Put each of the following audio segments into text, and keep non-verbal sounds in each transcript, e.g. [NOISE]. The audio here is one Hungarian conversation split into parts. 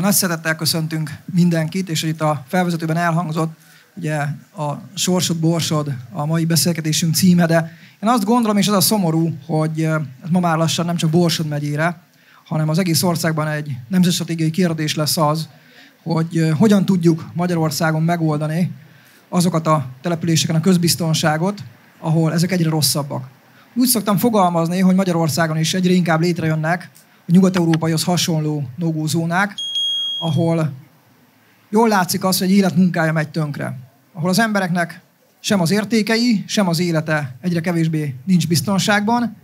Nagy szeretettel köszöntünk mindenkit, és itt a felvezetőben elhangzott ugye a Sorsod Borsod a mai beszélgetésünk címe, de én azt gondolom, és ez a szomorú, hogy ez eh, hát ma már lassan nem csak Borsod megyére, hanem az egész országban egy nemzetstratégiai kérdés lesz az, hogy eh, hogyan tudjuk Magyarországon megoldani azokat a településeken a közbiztonságot, ahol ezek egyre rosszabbak. Úgy szoktam fogalmazni, hogy Magyarországon is egyre inkább létrejönnek a nyugat-európaihoz hasonló no ahol jól látszik az, hogy élet munkája megy tönkre. Ahol az embereknek sem az értékei, sem az élete egyre kevésbé nincs biztonságban.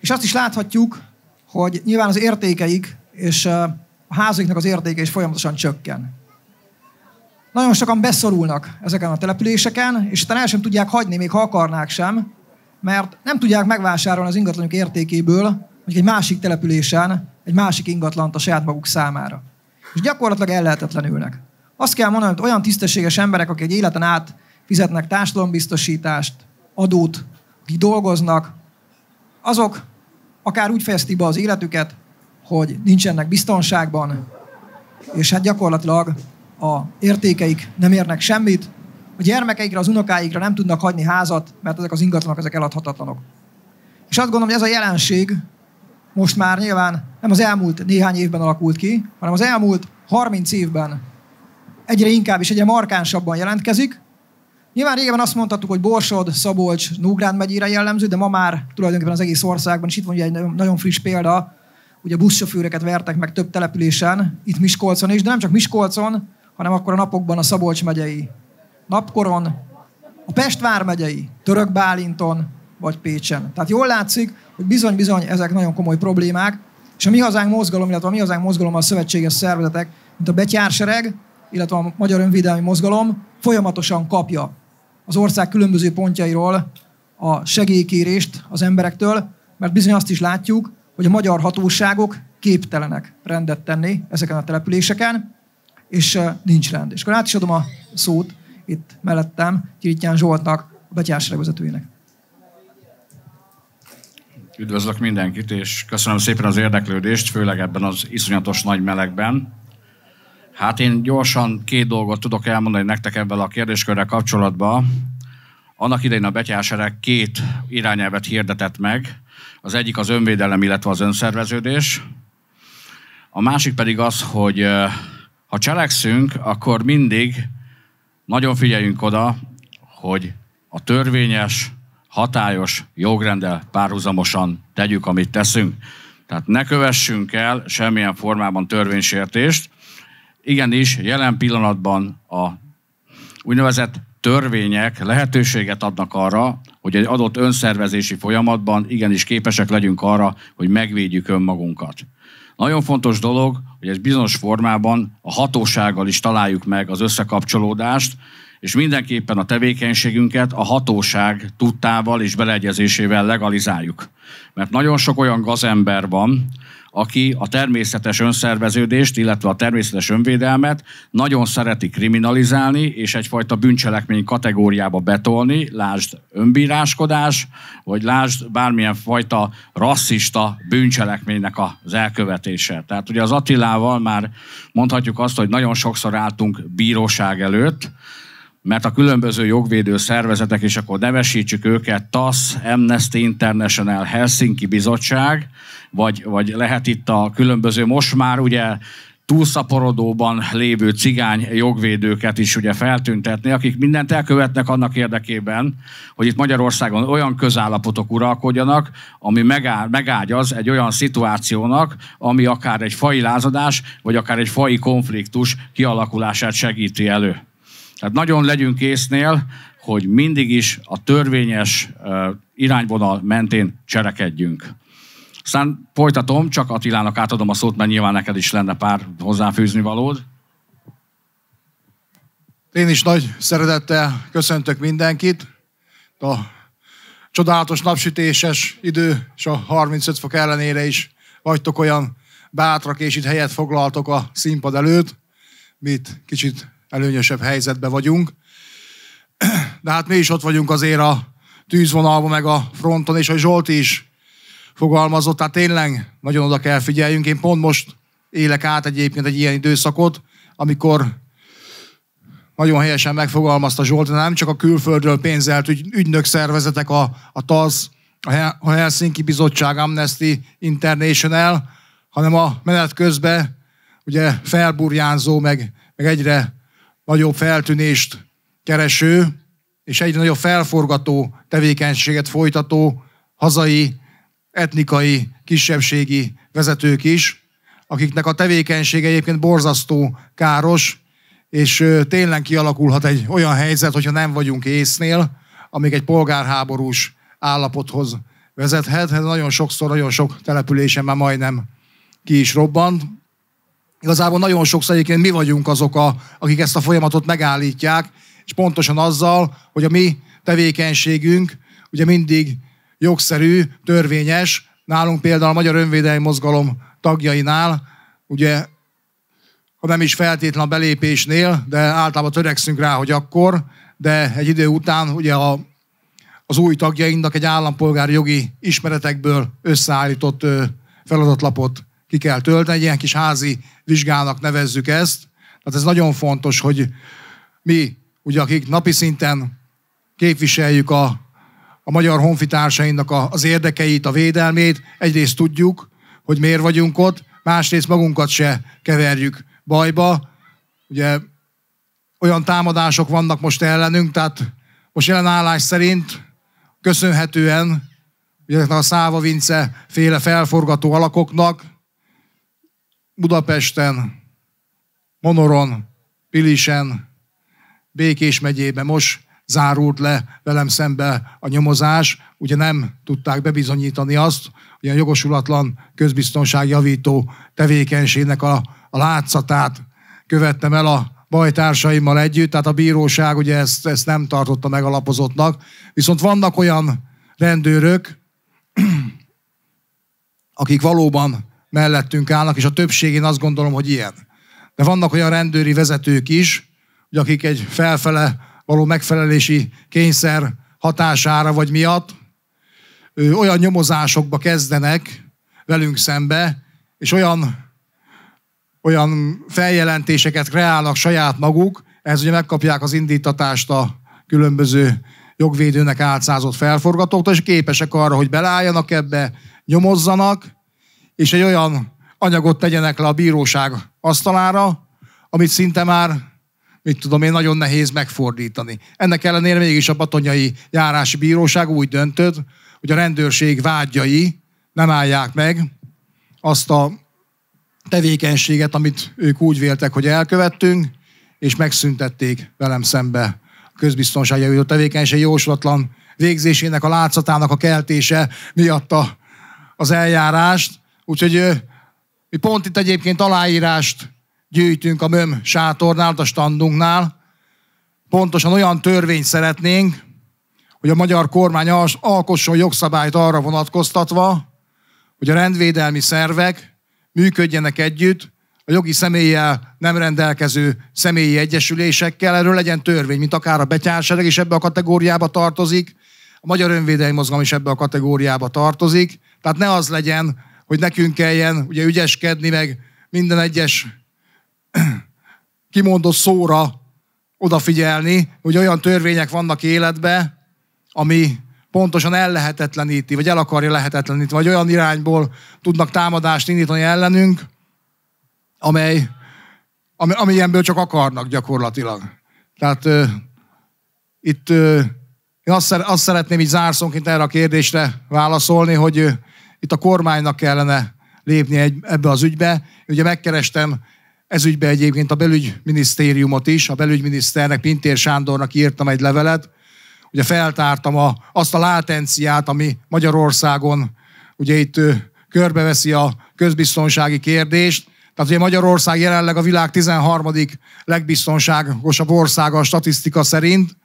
És azt is láthatjuk, hogy nyilván az értékeik és a házaiknak az értéke is folyamatosan csökken. Nagyon sokan beszorulnak ezeken a településeken, és utána el sem tudják hagyni, még ha akarnák sem, mert nem tudják megvásárolni az ingatlanok értékéből, hogy egy másik településen egy másik ingatlant a saját maguk számára és gyakorlatilag ellehetetlenülnek. Azt kell mondani, hogy olyan tisztességes emberek, akik egy életen át fizetnek társadalombiztosítást, adót, akik dolgoznak, azok akár úgy fejezték be az életüket, hogy nincsenek biztonságban, és hát gyakorlatilag a értékeik nem érnek semmit, a gyermekeikre, az unokáikra nem tudnak hagyni házat, mert ezek az ingatlanok, ezek eladhatatlanok. És azt gondolom, hogy ez a jelenség most már nyilván nem az elmúlt néhány évben alakult ki, hanem az elmúlt 30 évben egyre inkább és egyre markánsabban jelentkezik. Nyilván régebben azt mondhattuk, hogy Borsod, Szabolcs, Nógrád megyére jellemző, de ma már tulajdonképpen az egész országban, és itt van egy nagyon friss példa, ugye buszsofőreket vertek meg több településen, itt Miskolcon is, de nem csak Miskolcon, hanem akkor a napokban a Szabolcs megyei, Napkoron, a Pestvár megyei, Török Bálinton, vagy Pécsen. Tehát jól látszik, hogy bizony-bizony ezek nagyon komoly problémák, és a Mi Hazánk Mozgalom, illetve a Mi Hazánk a szövetséges szervezetek, mint a Betyársereg, illetve a Magyar Önvédelmi Mozgalom folyamatosan kapja az ország különböző pontjairól a segélykérést az emberektől, mert bizony azt is látjuk, hogy a magyar hatóságok képtelenek rendet tenni ezeken a településeken, és nincs rend. És akkor át is adom a szót itt mellettem Kirityán Zsoltnak, a Betyársereg vezetőjének. Üdvözlök mindenkit, és köszönöm szépen az érdeklődést, főleg ebben az iszonyatos nagy melegben. Hát én gyorsan két dolgot tudok elmondani nektek ebben a kérdéskörrel kapcsolatban. Annak idején a betyársereg két irányelvet hirdetett meg. Az egyik az önvédelem, illetve az önszerveződés. A másik pedig az, hogy ha cselekszünk, akkor mindig nagyon figyeljünk oda, hogy a törvényes, hatályos jogrendel párhuzamosan tegyük, amit teszünk. Tehát ne kövessünk el semmilyen formában törvénysértést. Igenis, jelen pillanatban a úgynevezett törvények lehetőséget adnak arra, hogy egy adott önszervezési folyamatban igenis képesek legyünk arra, hogy megvédjük önmagunkat. Nagyon fontos dolog, hogy egy bizonyos formában a hatósággal is találjuk meg az összekapcsolódást, és mindenképpen a tevékenységünket a hatóság tudtával és beleegyezésével legalizáljuk. Mert nagyon sok olyan gazember van, aki a természetes önszerveződést, illetve a természetes önvédelmet nagyon szereti kriminalizálni, és egyfajta bűncselekmény kategóriába betolni, lásd önbíráskodás, vagy lásd bármilyen fajta rasszista bűncselekménynek az elkövetése. Tehát ugye az Attilával már mondhatjuk azt, hogy nagyon sokszor álltunk bíróság előtt, mert a különböző jogvédő szervezetek, és akkor nevesítsük őket, TASZ, Amnesty International, Helsinki Bizottság, vagy, vagy lehet itt a különböző most már ugye túlszaporodóban lévő cigány jogvédőket is ugye feltüntetni, akik mindent elkövetnek annak érdekében, hogy itt Magyarországon olyan közállapotok uralkodjanak, ami megáll, megágyaz egy olyan szituációnak, ami akár egy fai lázadás, vagy akár egy fai konfliktus kialakulását segíti elő. Tehát nagyon legyünk észnél, hogy mindig is a törvényes irányvonal mentén cselekedjünk. Aztán folytatom, csak Attilának átadom a szót, mert nyilván neked is lenne pár hozzáfűzni valód. Én is nagy szeretettel köszöntök mindenkit. A csodálatos napsütéses idő és a 35 fok ellenére is vagytok olyan bátrak, és itt helyet foglaltok a színpad előtt. mit kicsit előnyösebb helyzetben vagyunk. De hát mi is ott vagyunk azért a tűzvonalban, meg a fronton, és a Zsolti is fogalmazott, tehát tényleg nagyon oda kell figyeljünk. Én pont most élek át egyébként egy ilyen időszakot, amikor nagyon helyesen megfogalmazta Zsolt, nem csak a külföldről pénzelt ügy, ügynök szervezetek, a, a TASZ, a Helsinki Bizottság, Amnesty International, hanem a menet közben ugye felburjánzó, meg, meg egyre nagyobb feltűnést kereső és egyre nagyobb felforgató tevékenységet folytató hazai etnikai kisebbségi vezetők is, akiknek a tevékenysége egyébként borzasztó káros, és tényleg kialakulhat egy olyan helyzet, hogyha nem vagyunk észnél, amíg egy polgárháborús állapothoz vezethet. Ez hát nagyon sokszor, nagyon sok településen már majdnem ki is robbant igazából nagyon sokszor egyébként mi vagyunk azok, a, akik ezt a folyamatot megállítják, és pontosan azzal, hogy a mi tevékenységünk ugye mindig jogszerű, törvényes, nálunk például a Magyar Önvédelmi Mozgalom tagjainál, ugye ha nem is feltétlen a belépésnél, de általában törekszünk rá, hogy akkor, de egy idő után ugye a, az új tagjainknak egy állampolgári jogi ismeretekből összeállított feladatlapot ki kell tölteni, egy ilyen kis házi vizsgának nevezzük ezt. Tehát ez nagyon fontos, hogy mi, ugye akik napi szinten képviseljük a, a magyar honfitársainak a, az érdekeit, a védelmét, egyrészt tudjuk, hogy miért vagyunk ott, másrészt magunkat se keverjük bajba. Ugye olyan támadások vannak most ellenünk, tehát most jelen állás szerint köszönhetően ugye, a Száva Vince féle felforgató alakoknak, Budapesten, Monoron, Pilisen, Békés megyében most zárult le velem szembe a nyomozás. Ugye nem tudták bebizonyítani azt, hogy a jogosulatlan közbiztonságjavító tevékenységnek a, a látszatát követtem el a bajtársaimmal együtt, tehát a bíróság ugye ezt, ezt nem tartotta megalapozottnak. Viszont vannak olyan rendőrök, akik valóban mellettünk állnak, és a többség én azt gondolom, hogy ilyen. De vannak olyan rendőri vezetők is, hogy akik egy felfele való megfelelési kényszer hatására vagy miatt olyan nyomozásokba kezdenek velünk szembe, és olyan, olyan feljelentéseket kreálnak saját maguk, ehhez ugye megkapják az indítatást a különböző jogvédőnek álcázott felforgatóktól, és képesek arra, hogy belálljanak ebbe, nyomozzanak, és egy olyan anyagot tegyenek le a bíróság asztalára, amit szinte már, mit tudom én, nagyon nehéz megfordítani. Ennek ellenére mégis a Batonyai Járási Bíróság úgy döntött, hogy a rendőrség vágyai nem állják meg azt a tevékenységet, amit ők úgy véltek, hogy elkövettünk, és megszüntették velem szembe a közbiztonsági javító tevékenység jóslatlan végzésének, a látszatának a keltése miatt a, az eljárást, Úgyhogy mi pont itt egyébként aláírást gyűjtünk a MÖM sátornál, a standunknál. Pontosan olyan törvényt szeretnénk, hogy a magyar kormány alkosson jogszabályt arra vonatkoztatva, hogy a rendvédelmi szervek működjenek együtt a jogi személlyel nem rendelkező személyi egyesülésekkel. Erről legyen törvény, mint akár a betyársereg is ebbe a kategóriába tartozik, a Magyar Önvédelmi Mozgalom is ebbe a kategóriába tartozik. Tehát ne az legyen, hogy nekünk kelljen ugye ügyeskedni, meg minden egyes kimondott szóra odafigyelni, hogy olyan törvények vannak életbe, ami pontosan ellehetetleníti, vagy el akarja lehetetleníti, vagy olyan irányból tudnak támadást indítani ellenünk, amely, ami, ilyenből csak akarnak gyakorlatilag. Tehát ö, itt ö, én azt, azt szeretném így zárszónként erre a kérdésre válaszolni, hogy itt a kormánynak kellene lépni egy, ebbe az ügybe. Ugye megkerestem ez ügybe egyébként a belügyminisztériumot is, a belügyminiszternek, Pintér Sándornak írtam egy levelet, ugye feltártam a, azt a látenciát, ami Magyarországon ugye itt körbeveszi a közbiztonsági kérdést, tehát ugye Magyarország jelenleg a világ 13. legbiztonságosabb országa a statisztika szerint,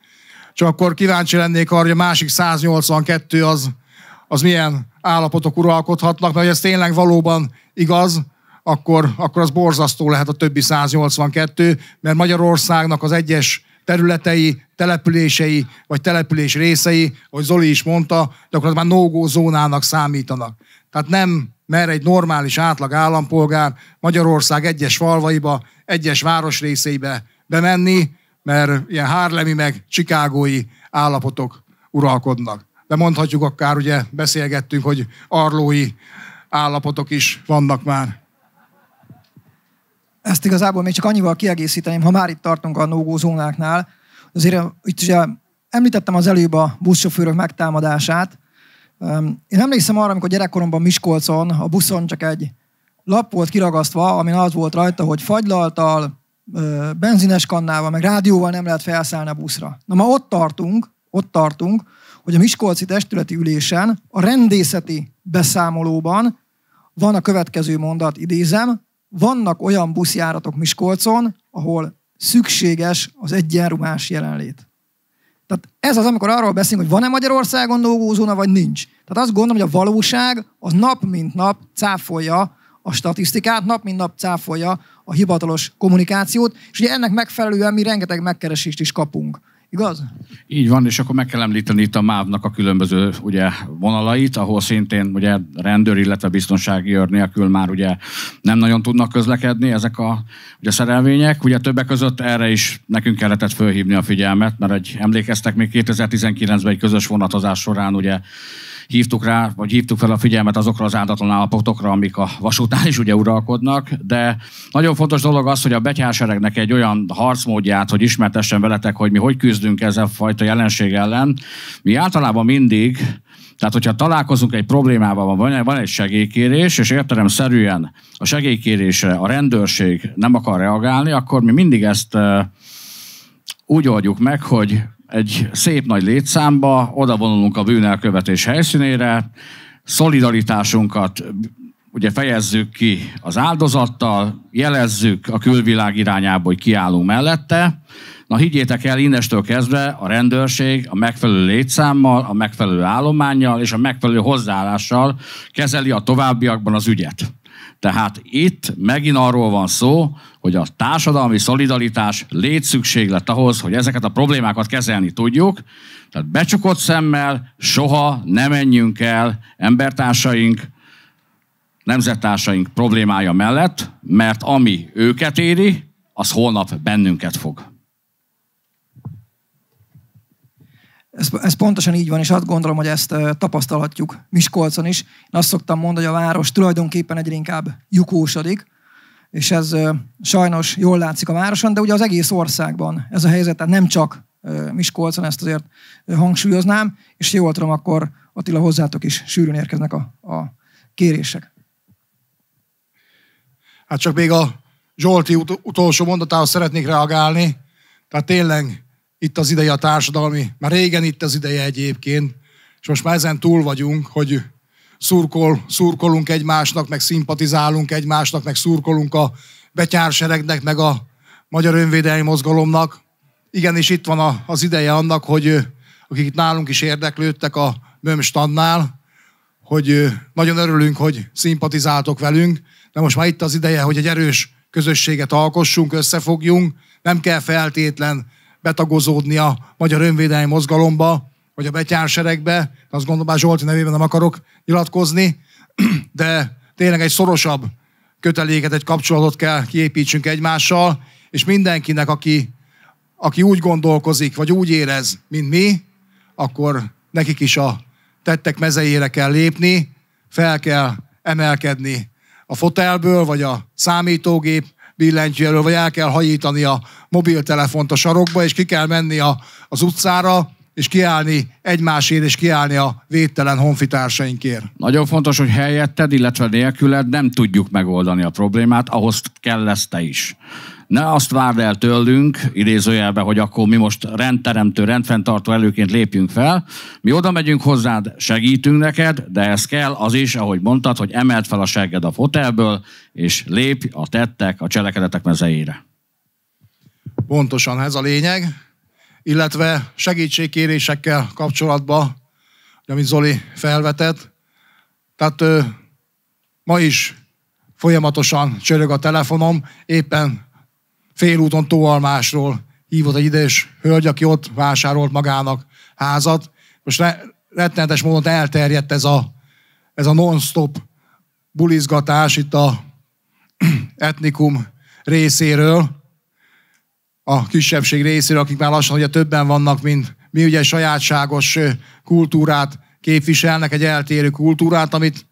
csak akkor kíváncsi lennék arra, hogy a másik 182 az, az milyen állapotok uralkodhatnak, mert ha ez tényleg valóban igaz, akkor, akkor az borzasztó lehet a többi 182, mert Magyarországnak az egyes területei, települései, vagy település részei, ahogy Zoli is mondta, gyakorlatilag már no zónának számítanak. Tehát nem mer egy normális átlag állampolgár Magyarország egyes falvaiba, egyes városrészeibe bemenni, mert ilyen hárlemi meg csikágói állapotok uralkodnak de mondhatjuk akár, ugye beszélgettünk, hogy arlói állapotok is vannak már. Ezt igazából még csak annyival kiegészíteném, ha már itt tartunk a no zónáknál. Azért itt ugye említettem az előbb a buszsofőrök megtámadását. Én emlékszem arra, amikor gyerekkoromban Miskolcon a buszon csak egy lap volt kiragasztva, amin az volt rajta, hogy fagylaltal, benzines kannával, meg rádióval nem lehet felszállni a buszra. Na ma ott tartunk, ott tartunk, hogy a Miskolci testületi ülésen a rendészeti beszámolóban van a következő mondat, idézem, vannak olyan buszjáratok Miskolcon, ahol szükséges az egyenruhás jelenlét. Tehát ez az, amikor arról beszélünk, hogy van-e Magyarországon dolgózóna, vagy nincs. Tehát azt gondolom, hogy a valóság az nap mint nap cáfolja a statisztikát, nap mint nap cáfolja a hivatalos kommunikációt, és ugye ennek megfelelően mi rengeteg megkeresést is kapunk. Igaz? Így van, és akkor meg kell említeni itt a MÁV-nak a különböző ugye, vonalait, ahol szintén ugye, rendőr, illetve biztonsági őr nélkül már ugye nem nagyon tudnak közlekedni ezek a ugye, szerelvények. Ugye többek között erre is nekünk kellett fölhívni a figyelmet, mert egy, emlékeztek még 2019-ben egy közös vonatozás során ugye hívtuk rá, vagy hívtuk fel a figyelmet azokra az áldatlan állapotokra, amik a vasútnál is ugye uralkodnak, de nagyon fontos dolog az, hogy a betyárseregnek egy olyan harcmódját, hogy ismertessen veletek, hogy mi hogy küzdünk ezzel a fajta jelenség ellen. Mi általában mindig tehát, hogyha találkozunk egy problémával, van, van egy segélykérés, és értelemszerűen a segélykérésre a rendőrség nem akar reagálni, akkor mi mindig ezt úgy oldjuk meg, hogy egy szép nagy létszámba, oda vonulunk a bűnelkövetés helyszínére, szolidaritásunkat ugye fejezzük ki az áldozattal, jelezzük a külvilág irányába, hogy kiállunk mellette. Na higgyétek el, innestől kezdve a rendőrség a megfelelő létszámmal, a megfelelő állományjal és a megfelelő hozzáállással kezeli a továbbiakban az ügyet. Tehát itt megint arról van szó, hogy a társadalmi szolidaritás létszükséglet ahhoz, hogy ezeket a problémákat kezelni tudjuk. Tehát becsukott szemmel soha ne menjünk el embertársaink, nemzettársaink problémája mellett, mert ami őket éri, az holnap bennünket fog. ez, ez pontosan így van, és azt gondolom, hogy ezt tapasztalhatjuk Miskolcon is. Én azt szoktam mondani, hogy a város tulajdonképpen egyre inkább lyukósodik, és ez sajnos jól látszik a városon, de ugye az egész országban ez a helyzet, tehát nem csak Miskolcon, ezt azért hangsúlyoznám, és jól tudom, akkor Attila hozzátok is sűrűn érkeznek a, a kérések. Hát csak még a Zsolti ut- utolsó mondatához szeretnék reagálni. Tehát tényleg itt az ideje a társadalmi, már régen itt az ideje egyébként, és most már ezen túl vagyunk, hogy szurkol, szurkolunk egymásnak, meg szimpatizálunk egymásnak, meg szurkolunk a betyárseregnek, meg a magyar önvédelmi mozgalomnak. Igenis itt van a, az ideje annak, hogy akik itt nálunk is érdeklődtek a Mömstannál, hogy nagyon örülünk, hogy szimpatizáltok velünk, de most már itt az ideje, hogy egy erős közösséget alkossunk, összefogjunk, nem kell feltétlen betagozódni a magyar önvédelmi mozgalomba, vagy a betyárseregbe, azt gondolom, bár Zsolti nevében nem akarok nyilatkozni, [CLEARS THROAT] de tényleg egy szorosabb köteléket, egy kapcsolatot kell kiépítsünk egymással, és mindenkinek, aki, aki úgy gondolkozik, vagy úgy érez, mint mi, akkor nekik is a tettek mezejére kell lépni, fel kell emelkedni a fotelből, vagy a számítógép billentyűről, vagy el kell hajítani a mobiltelefont a sarokba, és ki kell menni a, az utcára, és kiállni egymásért, és kiállni a védtelen honfitársainkért. Nagyon fontos, hogy helyetted, illetve nélküled nem tudjuk megoldani a problémát, ahhoz kell lesz te is ne azt várd el tőlünk, idézőjelben, hogy akkor mi most rendteremtő, rendfenntartó előként lépjünk fel, mi oda megyünk hozzád, segítünk neked, de ez kell az is, ahogy mondtad, hogy emelt fel a segged a fotelből, és lépj a tettek, a cselekedetek mezeire. Pontosan ez a lényeg, illetve segítségkérésekkel kapcsolatban, amit Zoli felvetett, tehát ma is folyamatosan csörög a telefonom, éppen félúton tóalmásról hívott egy idős hölgy, aki ott vásárolt magának házat. Most re, rettenetes módon elterjedt ez a, ez a non-stop bulizgatás itt a [CLEARS THROAT] etnikum részéről, a kisebbség részéről, akik már lassan ugye többen vannak, mint mi ugye sajátságos kultúrát képviselnek, egy eltérő kultúrát, amit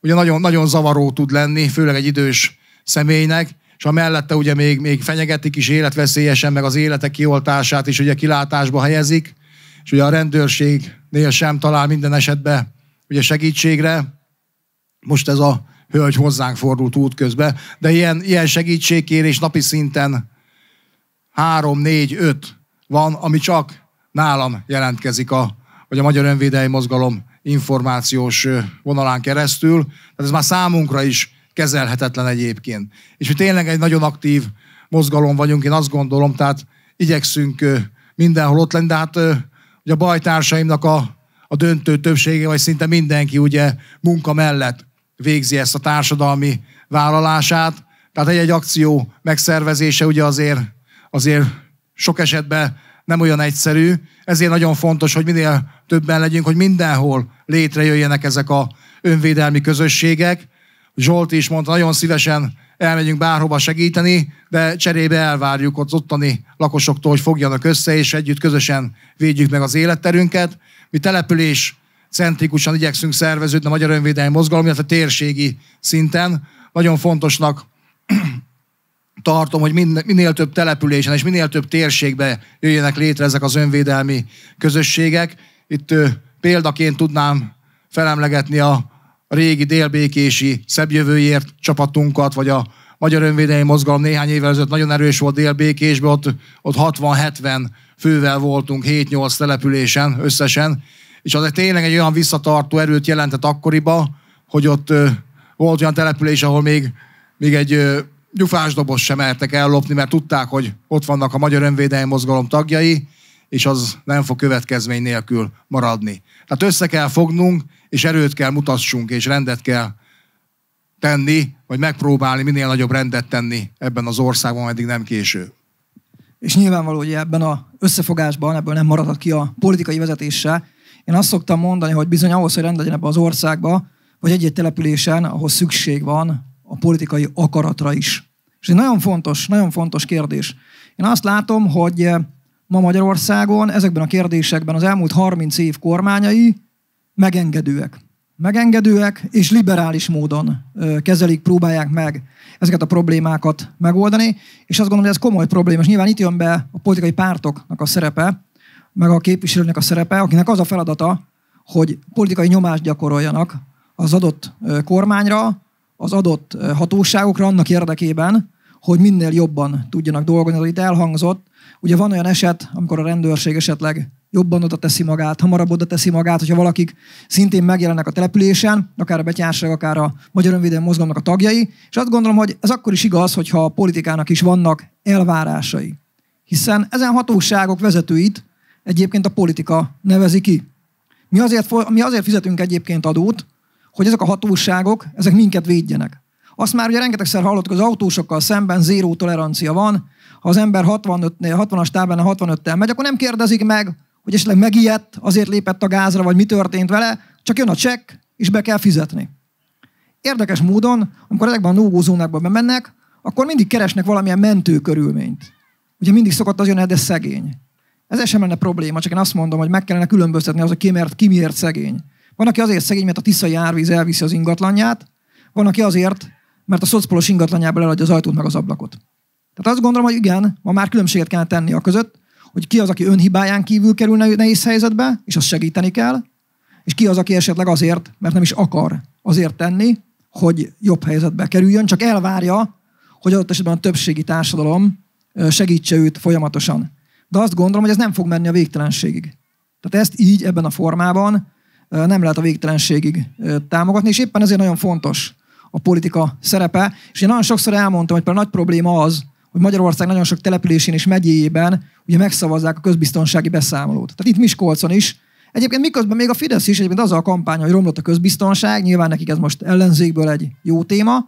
ugye nagyon, nagyon zavaró tud lenni, főleg egy idős személynek, és a mellette ugye még, még fenyegetik is életveszélyesen, meg az életek kioltását is ugye kilátásba helyezik, és ugye a rendőrségnél sem talál minden esetben ugye segítségre. Most ez a hölgy hozzánk fordult útközbe, de ilyen, ilyen segítségkérés napi szinten három, négy, öt van, ami csak nálam jelentkezik a, vagy a Magyar Önvédelmi Mozgalom információs vonalán keresztül. Tehát ez már számunkra is kezelhetetlen egyébként. És mi tényleg egy nagyon aktív mozgalom vagyunk, én azt gondolom, tehát igyekszünk mindenhol ott lenni, de hát ugye a bajtársaimnak a, a döntő többsége, vagy szinte mindenki ugye munka mellett végzi ezt a társadalmi vállalását. Tehát egy-egy akció megszervezése ugye azért, azért sok esetben nem olyan egyszerű, ezért nagyon fontos, hogy minél többen legyünk, hogy mindenhol létrejöjjenek ezek a önvédelmi közösségek, Zsolt is mondta, nagyon szívesen elmegyünk bárhova segíteni, de cserébe elvárjuk ott ottani lakosoktól, hogy fogjanak össze, és együtt közösen védjük meg az életterünket. Mi település centrikusan igyekszünk szerveződni a Magyar Önvédelmi Mozgalom, illetve térségi szinten. Nagyon fontosnak [CLEARS THROAT] tartom, hogy minél több településen és minél több térségbe jöjjenek létre ezek az önvédelmi közösségek. Itt példaként tudnám felemlegetni a a régi délbékési szebb jövőért csapatunkat, vagy a Magyar Önvédelmi Mozgalom néhány évvel ezelőtt nagyon erős volt délbékésben, ott, ott 60-70 fővel voltunk 7-8 településen összesen, és az egy tényleg egy olyan visszatartó erőt jelentett akkoriba, hogy ott ö, volt olyan település, ahol még, még egy ö, gyufásdoboz sem mertek ellopni, mert tudták, hogy ott vannak a Magyar Önvédelmi Mozgalom tagjai, és az nem fog következmény nélkül maradni. Tehát össze kell fognunk, és erőt kell mutassunk, és rendet kell tenni, vagy megpróbálni minél nagyobb rendet tenni ebben az országban, ameddig nem késő. És nyilvánvaló, hogy ebben a összefogásban ebből nem maradhat ki a politikai vezetése. Én azt szoktam mondani, hogy bizony ahhoz, hogy rend legyen ebben az országban, vagy egy-egy településen, ahhoz szükség van a politikai akaratra is. És egy nagyon fontos, nagyon fontos kérdés. Én azt látom, hogy ma Magyarországon ezekben a kérdésekben az elmúlt 30 év kormányai megengedőek. Megengedőek és liberális módon kezelik, próbálják meg ezeket a problémákat megoldani, és azt gondolom, hogy ez komoly probléma. És nyilván itt jön be a politikai pártoknak a szerepe, meg a képviselőnek a szerepe, akinek az a feladata, hogy politikai nyomást gyakoroljanak az adott kormányra, az adott hatóságokra annak érdekében, hogy minél jobban tudjanak dolgozni. Itt elhangzott, ugye van olyan eset, amikor a rendőrség esetleg jobban oda teszi magát, hamarabb oda teszi magát, hogyha valakik szintén megjelennek a településen, akár a Betyárság, akár a Magyar Önvédelmi Mozgalomnak a tagjai, és azt gondolom, hogy ez akkor is igaz, hogyha a politikának is vannak elvárásai. Hiszen ezen hatóságok vezetőit egyébként a politika nevezi ki. Mi azért, mi azért fizetünk egyébként adót, hogy ezek a hatóságok, ezek minket védjenek. Azt már ugye rengetegszer hallottuk, az autósokkal szemben zéró tolerancia van. Ha az ember 65-nél, 60-as táblán 65-tel megy, akkor nem kérdezik meg, hogy esetleg megijedt, azért lépett a gázra, vagy mi történt vele, csak jön a csekk, és be kell fizetni. Érdekes módon, amikor ezekben a nógózónákban bemennek, akkor mindig keresnek valamilyen körülményt. Ugye mindig szokott az jön, hogy hát de szegény. Ez sem lenne probléma, csak én azt mondom, hogy meg kellene különböztetni az, hogy ki, mert, ki miért szegény. Van, aki azért szegény, mert a tiszai árvíz elviszi az ingatlanját, van, aki azért, mert a szocpolos ingatlanjából eladja az ajtót meg az ablakot. Tehát azt gondolom, hogy igen, ma már különbséget kell tenni a között, hogy ki az, aki önhibáján kívül kerül nehéz helyzetbe, és azt segíteni kell, és ki az, aki esetleg azért, mert nem is akar azért tenni, hogy jobb helyzetbe kerüljön, csak elvárja, hogy adott esetben a többségi társadalom segítse őt folyamatosan. De azt gondolom, hogy ez nem fog menni a végtelenségig. Tehát ezt így, ebben a formában nem lehet a végtelenségig támogatni, és éppen ezért nagyon fontos a politika szerepe. És én nagyon sokszor elmondtam, hogy például nagy probléma az, hogy Magyarország nagyon sok településén és megyéjében ugye megszavazzák a közbiztonsági beszámolót. Tehát itt Miskolcon is. Egyébként miközben még a Fidesz is egyébként az a kampány, hogy romlott a közbiztonság, nyilván nekik ez most ellenzékből egy jó téma,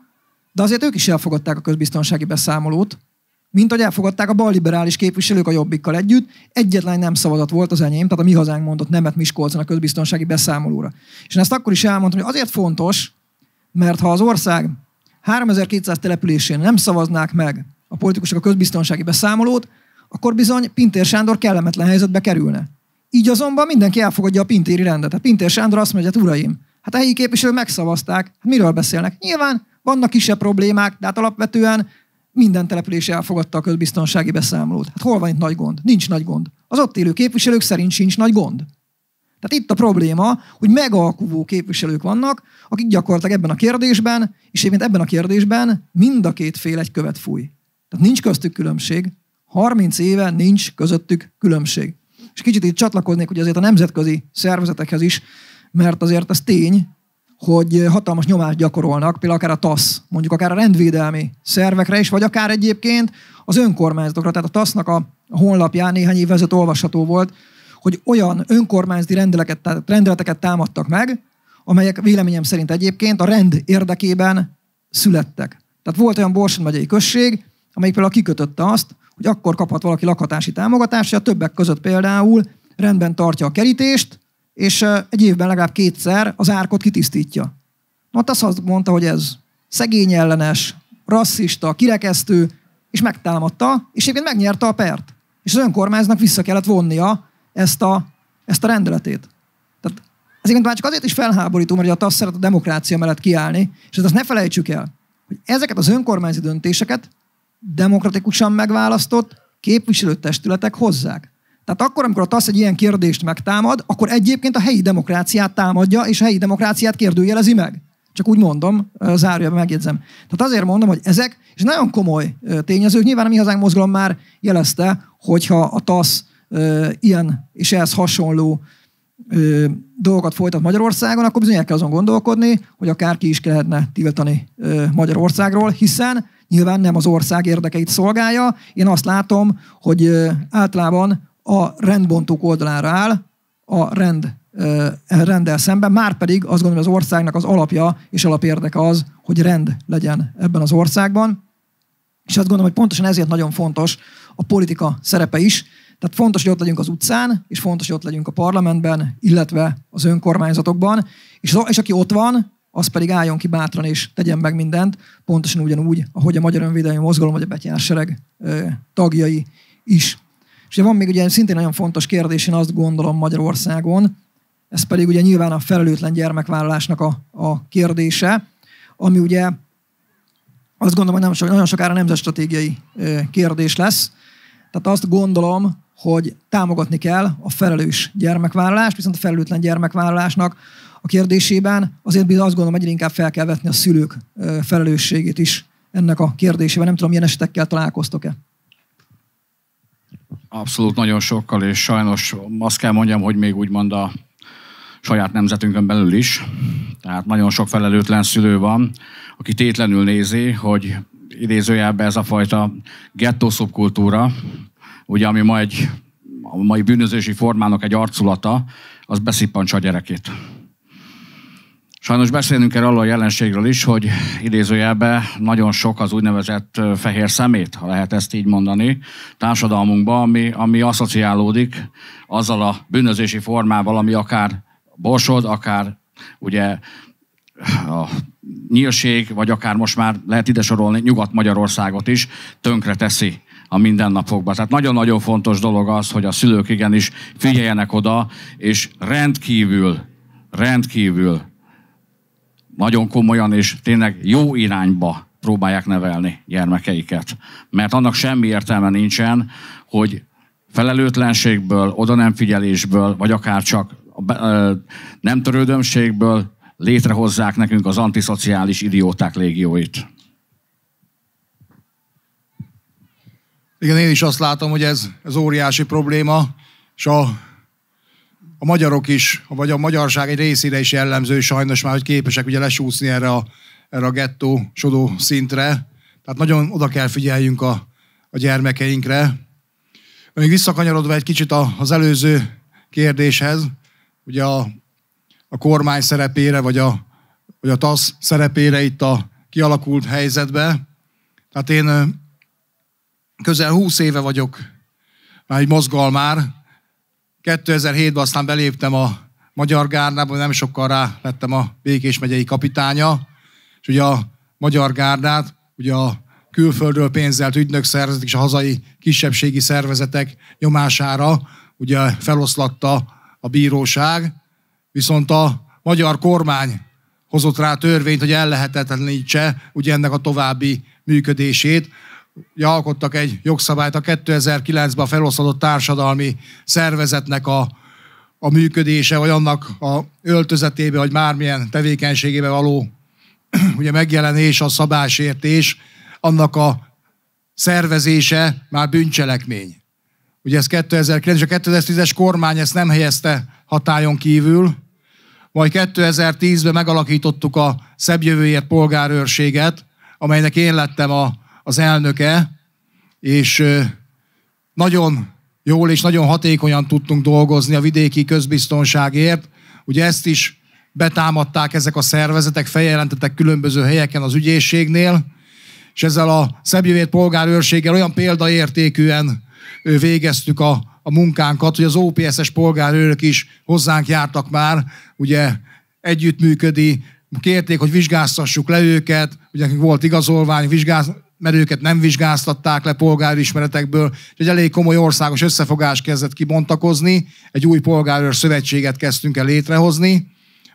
de azért ők is elfogadták a közbiztonsági beszámolót, mint hogy elfogadták a balliberális képviselők a jobbikkal együtt. Egyetlen nem szavazat volt az enyém, tehát a mi hazánk mondott nemet Miskolcon a közbiztonsági beszámolóra. És én ezt akkor is elmondtam, hogy azért fontos, mert ha az ország 3200 településén nem szavaznák meg a politikusok a közbiztonsági beszámolót, akkor bizony Pintér Sándor kellemetlen helyzetbe kerülne. Így azonban mindenki elfogadja a Pintéri rendet. A hát Pintér Sándor azt mondja, hogy hát, uraim, hát a helyi képviselők megszavazták, hát miről beszélnek? Nyilván vannak kisebb problémák, de hát alapvetően minden település elfogadta a közbiztonsági beszámolót. Hát hol van itt nagy gond? Nincs nagy gond. Az ott élő képviselők szerint sincs nagy gond. Tehát itt a probléma, hogy megalkuvó képviselők vannak, akik gyakorlatilag ebben a kérdésben, és egyébként ebben a kérdésben mind a két fél egy követ fúj. Tehát nincs köztük különbség, 30 éve nincs közöttük különbség. És kicsit itt csatlakoznék hogy azért a nemzetközi szervezetekhez is, mert azért az tény, hogy hatalmas nyomást gyakorolnak, például akár a TASZ, mondjuk akár a rendvédelmi szervekre is, vagy akár egyébként az önkormányzatokra. Tehát a TASZ-nak a honlapján néhány évvel ezelőtt olvasható volt, hogy olyan önkormányzati rendeleteket, rendeleteket támadtak meg, amelyek véleményem szerint egyébként a rend érdekében születtek. Tehát volt olyan Borsod megyei község, amelyik például kikötötte azt, hogy akkor kaphat valaki lakhatási támogatást, a többek között például rendben tartja a kerítést, és egy évben legalább kétszer az árkot kitisztítja. Na, azt azt mondta, hogy ez szegény ellenes, rasszista, kirekesztő, és megtámadta, és egyébként megnyerte a pert. És az önkormányznak vissza kellett vonnia ezt a, ezt a rendeletét. Tehát ez egyébként már csak azért is felháborító, mert a TASZ szeret a demokrácia mellett kiállni, és ezt hát azt ne felejtsük el, hogy ezeket az önkormányzati döntéseket demokratikusan megválasztott képviselőtestületek hozzák. Tehát akkor, amikor a TASZ egy ilyen kérdést megtámad, akkor egyébként a helyi demokráciát támadja, és a helyi demokráciát kérdőjelezi meg. Csak úgy mondom, zárja, megjegyzem. Tehát azért mondom, hogy ezek, és nagyon komoly tényezők, nyilván a Mi Hazánk Mozgalom már jelezte, hogyha a TASZ ilyen és ehhez hasonló dolgokat folytat Magyarországon, akkor bizony el kell azon gondolkodni, hogy akár ki is kellene tiltani Magyarországról, hiszen nyilván nem az ország érdekeit szolgálja. Én azt látom, hogy általában a rendbontók oldalára áll, a rend e, rendel szemben, már pedig azt gondolom, az országnak az alapja és alapérdeke az, hogy rend legyen ebben az országban. És azt gondolom, hogy pontosan ezért nagyon fontos a politika szerepe is. Tehát fontos, hogy ott legyünk az utcán, és fontos, hogy ott legyünk a parlamentben, illetve az önkormányzatokban. És, az, és aki ott van, az pedig álljon ki bátran és tegyen meg mindent, pontosan ugyanúgy, ahogy a Magyar Önvédelmi Mozgalom vagy a Betyársereg tagjai is. És van még ugye szintén nagyon fontos kérdés, én azt gondolom Magyarországon, ez pedig ugye nyilván a felelőtlen gyermekvállalásnak a, a kérdése, ami ugye azt gondolom, hogy nem sok, nagyon sokára nemzetstratégiai kérdés lesz. Tehát azt gondolom, hogy támogatni kell a felelős gyermekvállalást, viszont a felelőtlen gyermekvállalásnak a kérdésében, azért bizony azt gondolom, egyre inkább fel kell vetni a szülők felelősségét is ennek a kérdésében. Nem tudom, milyen esetekkel találkoztok-e? Abszolút nagyon sokkal, és sajnos azt kell mondjam, hogy még úgymond a saját nemzetünkön belül is. Tehát nagyon sok felelőtlen szülő van, aki tétlenül nézi, hogy idézőjelben ez a fajta gettó szubkultúra, ugye ami ma egy a mai bűnözési formának egy arculata, az beszippantsa a gyerekét. Sajnos beszélnünk kell arról a jelenségről is, hogy idézőjelben nagyon sok az úgynevezett fehér szemét, ha lehet ezt így mondani, társadalmunkban, ami, ami asszociálódik azzal a bűnözési formával, ami akár borsod, akár ugye a nyílség, vagy akár most már lehet ide sorolni Nyugat-Magyarországot is, tönkre teszi a mindennapokba. Tehát nagyon-nagyon fontos dolog az, hogy a szülők igenis figyeljenek oda, és rendkívül, rendkívül nagyon komolyan és tényleg jó irányba próbálják nevelni gyermekeiket. Mert annak semmi értelme nincsen, hogy felelőtlenségből, oda nem figyelésből, vagy akár csak nem törődömségből létrehozzák nekünk az antiszociális idióták légióit. Igen, én is azt látom, hogy ez, ez óriási probléma, és a a magyarok is, vagy a magyarság egy részére is jellemző sajnos már, hogy képesek ugye lesúszni erre a, erre a gettó sodó szintre. Tehát nagyon oda kell figyeljünk a, a gyermekeinkre. Még visszakanyarodva egy kicsit az előző kérdéshez, ugye a, a kormány szerepére, vagy a, vagy a TASZ szerepére itt a kialakult helyzetbe. Tehát én közel 20 éve vagyok már egy mozgalmár, 2007-ben aztán beléptem a Magyar Gárdába, nem sokkal rá lettem a Békés megyei kapitánya, és ugye a Magyar Gárdát, ugye a külföldről pénzelt ügynök és a hazai kisebbségi szervezetek nyomására ugye feloszlatta a bíróság, viszont a magyar kormány hozott rá törvényt, hogy ellehetetlenítse ugye ennek a további működését alkottak egy jogszabályt a 2009-ben feloszlott társadalmi szervezetnek a, a működése, vagy annak a öltözetébe, vagy mármilyen tevékenységébe való [CLEARS THROAT] ugye megjelenés, a szabásértés, annak a szervezése már bűncselekmény. Ugye ez 2009 és a 2010-es kormány ezt nem helyezte hatályon kívül, majd 2010-ben megalakítottuk a Szebb Jövőért polgárőrséget, amelynek én lettem a az elnöke, és nagyon jól és nagyon hatékonyan tudtunk dolgozni a vidéki közbiztonságért. Ugye ezt is betámadták ezek a szervezetek, feljelentettek különböző helyeken az ügyészségnél, és ezzel a Jövét polgárőrséggel olyan példaértékűen végeztük a, a munkánkat, hogy az OPSS polgárőrök is hozzánk jártak már, ugye együttműködi, kérték, hogy vizsgáztassuk le őket, ugye volt igazolvány, vizsgáz, mert őket nem vizsgáztatták le polgári ismeretekből, és egy elég komoly országos összefogás kezdett kibontakozni, egy új polgárőr szövetséget kezdtünk el létrehozni,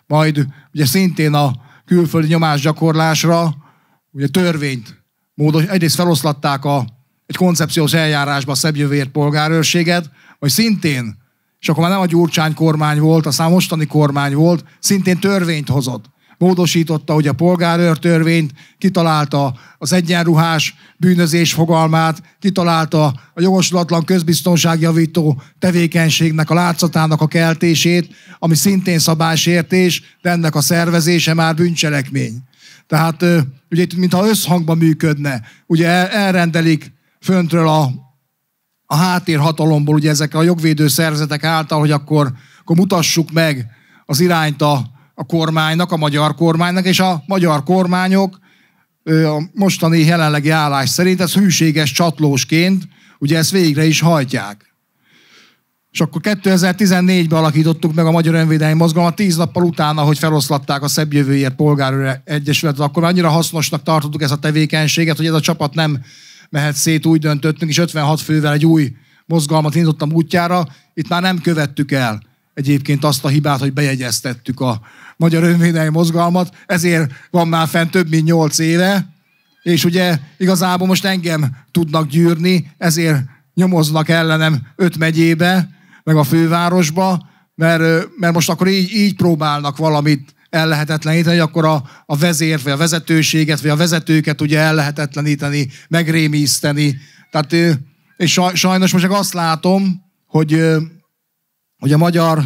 majd ugye szintén a külföldi nyomás gyakorlásra ugye törvényt módos, egyrészt feloszlatták a, egy koncepciós eljárásba a szebb jövőért polgárőrséget, vagy szintén, és akkor már nem a Gyurcsány kormány volt, aztán a mostani kormány volt, szintén törvényt hozott módosította hogy a polgárőrtörvényt, kitalálta az egyenruhás bűnözés fogalmát, kitalálta a jogosulatlan közbiztonságjavító tevékenységnek a látszatának a keltését, ami szintén szabálysértés, de ennek a szervezése már bűncselekmény. Tehát ugye mintha összhangban működne, ugye elrendelik föntről a, a háttérhatalomból ugye ezek a jogvédő szerzetek által, hogy akkor, akkor mutassuk meg az irányt a a kormánynak, a magyar kormánynak, és a magyar kormányok a mostani jelenlegi állás szerint ez hűséges csatlósként, ugye ezt végre is hajtják. És akkor 2014-ben alakítottuk meg a Magyar Önvédelmi Mozgalmat, tíz nappal utána, hogy feloszlatták a Szebb Jövőért Polgárőre Egyesületet, akkor annyira hasznosnak tartottuk ezt a tevékenységet, hogy ez a csapat nem mehet szét, úgy döntöttünk, és 56 fővel egy új mozgalmat indítottam útjára, itt már nem követtük el egyébként azt a hibát, hogy bejegyeztettük a Magyar Önvédelmi Mozgalmat, ezért van már fent több mint nyolc éve, és ugye igazából most engem tudnak gyűrni, ezért nyomoznak ellenem öt megyébe, meg a fővárosba, mert, mert most akkor így, így próbálnak valamit ellehetetleníteni, akkor a, a vezért, vagy a vezetőséget, vagy a vezetőket ugye ellehetetleníteni, megrémiszteni. Tehát, és sajnos most csak azt látom, hogy hogy a magyar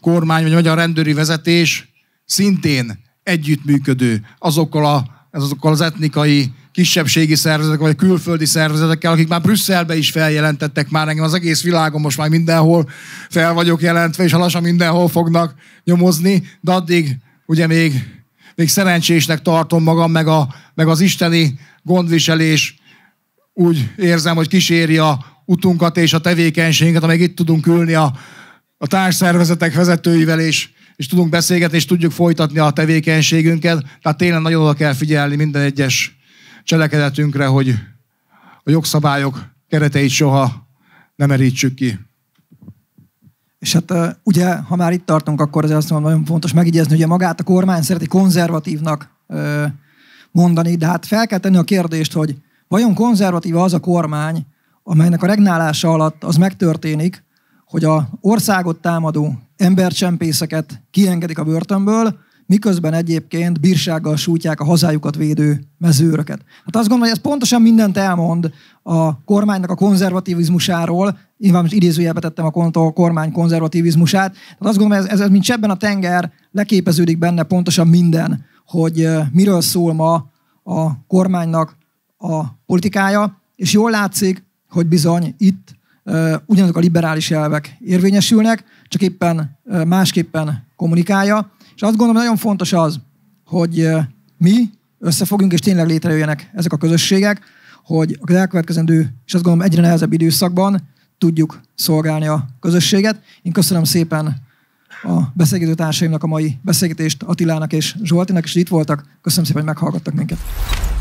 kormány, vagy a magyar rendőri vezetés szintén együttműködő azokkal, a, azokkal az etnikai kisebbségi szervezetek, vagy külföldi szervezetekkel, akik már Brüsszelbe is feljelentettek már engem az egész világon, most már mindenhol fel vagyok jelentve, és lassan mindenhol fognak nyomozni, de addig ugye még, még szerencsésnek tartom magam, meg, a, meg az isteni gondviselés úgy érzem, hogy kíséri a utunkat és a tevékenységet, amíg itt tudunk ülni a a társszervezetek vezetőivel is, és tudunk beszélgetni, és tudjuk folytatni a tevékenységünket. Tehát tényleg nagyon oda kell figyelni minden egyes cselekedetünkre, hogy a jogszabályok kereteit soha nem erítsük ki. És hát ugye, ha már itt tartunk, akkor azért azt mondom, nagyon fontos megígézni, hogy magát a kormány szereti konzervatívnak mondani, de hát fel kell tenni a kérdést, hogy vajon konzervatív az a kormány, amelynek a regnálása alatt az megtörténik, hogy a országot támadó embercsempészeket kiengedik a börtönből, miközben egyébként bírsággal sújtják a hazájukat védő mezőröket. Hát azt gondolom, hogy ez pontosan mindent elmond a kormánynak a konzervativizmusáról, nyilván most idézőjelbe tettem a kormány konzervativizmusát, hát azt gondolom, hogy ez, ez, mint ebben a tenger, leképeződik benne pontosan minden, hogy miről szól ma a kormánynak a politikája, és jól látszik, hogy bizony itt ugyanazok a liberális elvek érvényesülnek, csak éppen másképpen kommunikálja. És azt gondolom, nagyon fontos az, hogy mi összefogjunk, és tényleg létrejöjjenek ezek a közösségek, hogy az elkövetkezendő, és azt gondolom egyre nehezebb időszakban tudjuk szolgálni a közösséget. Én köszönöm szépen a beszélgető társaimnak a mai beszélgetést, Attilának és Zsoltinak, és itt voltak. Köszönöm szépen, hogy meghallgattak minket.